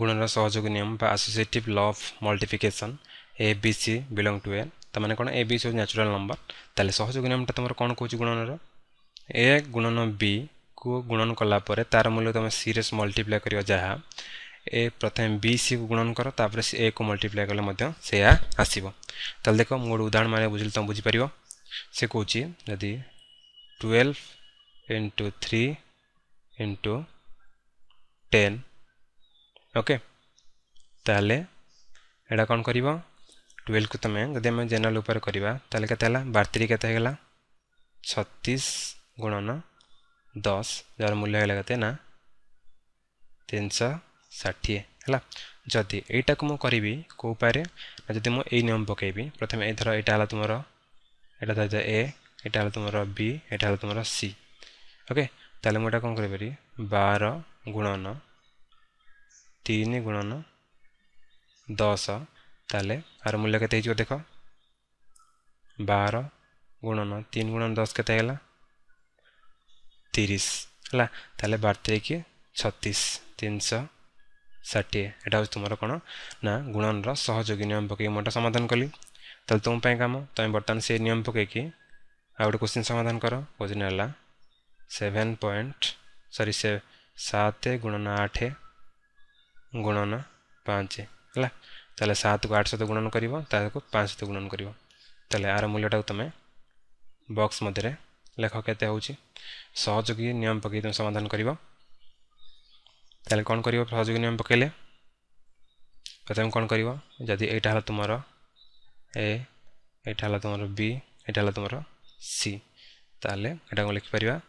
गुणर सहयोग नियम आसोसीएट लफ multiplication A B C belong to A तो मैंने कौन ए बी सी न्याचुराल नंबर तेल सहयोग निम्टा तुम कौन कौन गुणन ए गुणन बी को गुणन कलापर तार मूल्य तुम सीरीयस मल्टीप्लाए कर जहाँ ए प्रथम बी सी को गुणन कर तापर ए को मल्टीप्लाए कले से आसो तो देख मु उदाहरण मैंने बुझे तुम बुझीपर से कौच यदि twelve into three into ten okay তাহলে এটা କ'ଣ କରିବ টুয়েলভକୁ ତୁମେ ଯଦି ଆମେ ଜେନେରାଲ ଉପରେ କରିବା ତାହେଲେ କେତେ ହେଲା ବାରତିରି କେତେ ହେଇଗଲା ଛତିଶ ଗୁଣନ ଦଶ ଯାହାର ମୂଲ୍ୟ ହେଲା କେତେ ନା ତିନିଶହ ଷାଠିଏ ହେଲା ଯଦି ଏଇଟାକୁ ମୁଁ କରିବି କେଉଁ ଉପାୟରେ ନା ଯଦି ମୁଁ ଏଇ ନିୟମ ପକାଇବି ପ୍ରଥମେ ଏଇଥର ଏଇଟା ହେଲା ତୁମର ଏଇଟା ଧରିଯାଏ ଏ ଏଇଟା ହେଲା ତୁମର ବି ଏଇଟା ହେଲା ତୁମର ସି ଓକେ ତାହେଲେ ମୁଁ ଏଇଟା କ'ଣ କରିପାରିବି ବାର ଗୁଣନ তিন গুণন দশ তাহলে আর মূল্য কেতে হয়ে দেখ বার গুণন তিন গুণন দশ কেতে হল তিরিশ হল তাহলে বার তিরিখ ছত্রিশ তিনশো ষাঠিয়ে এটা হচ্ছে তোমার কোণ না গুণনর সহযোগী নিয়ম পকাই মোটা সমাধান কলি তাহলে তুম পাই কাম তুমি বর্তমান সেই নিয়ম পকাইকি ଆଉ ଗୋଟେ କୋଶ୍ଚିନ୍ ସମାଧାନ କର କୋଶ୍ଚିନ୍ ହେଲା ସେଭେନ୍ ପଏଣ୍ଟ ସରି ସେ ସାତ ଗୁଣନ ଆଠ गुणन पाँच है सात को आठ सहित गुणन कर पाँच सहित गुणन कर आर मूल्यटा तुम्हें बक्स मध्य लेख के सहयोगी निम पक तुम समाधान कर ताले कौन कर सहयोगी निम पकड़े प्रथम कौन कर जदि यहाँ है तुम ए यहाँ है तुम बी एटा तुम सी ताले यहाँ लिखिपर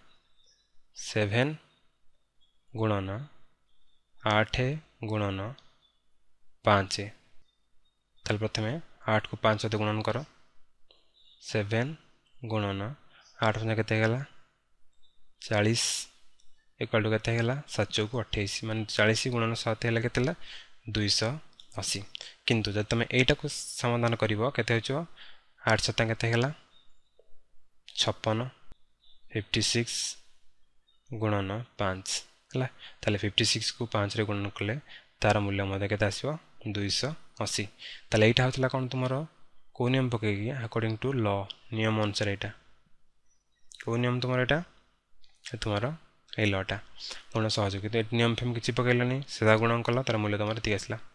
सेभेन गुणन आठ गुणन ପାଞ୍ଚ ତାହେଲେ ପ୍ରଥମେ ଆଠକୁ ପାଞ୍ଚ ସହିତ ଗୁଣନ କର ସେଭେନ୍ ଗୁଣନ ଆଠ ସଂଖ୍ୟା କେତେ ହେଇଗଲା ଚାଳିଶ ଇକ୍ୱାଲ୍ ଟୁ କେତେ ହେଇଗଲା ସାତ ଚଉକୁ ଅଠେଇଶ ମାନେ ଚାଳିଶ ଗୁଣନ ସାତ ହେଲା କେତେ ହେଲା ଦୁଇଶହ ଅଶୀ କିନ୍ତୁ ଯଦି ତୁମେ ଏଇଟାକୁ ସମାଧାନ କରିବ କେତେ ହେଉଥିବ ଆଠ ସତା କେତେ ହେଇଗଲା ଛପନ ଫିଫ୍ଟି ସିକ୍ସ ଗୁଣନ ପାଞ୍ଚ ହେଲା ତାହେଲେ ଫିଫ୍ଟି ସିକ୍ସକୁ ପାଞ୍ଚରେ ଗୁଣନ କଲେ ତା'ର ମୂଲ୍ୟ ମଧ୍ୟ କେତେ ଆସିବ ଦୁଇଶହ ଅଶୀ ତାହେଲେ ଏଇଟା ହେଉଥିଲା କ'ଣ ତୁମର କେଉଁ ନିୟମ ପକାଇକି ଆକର୍ଡ଼ିଂ ଟୁ ଲ ନିୟମ ଅନୁସାରେ ଏଇଟା କେଉଁ ନିୟମ ତୁମର ଏଇଟା ତୁମର ଏଇ ଲଟା ଗୁଣ ସହଜ କିନ୍ତୁ ନିୟମ ଫିୟମ କିଛି ପକାଇଲାନି ସେଦା ଗୁଣ କଲ ତା'ର ମୂଲ୍ୟ ତୁମର ଏତିକି ଆସିଲା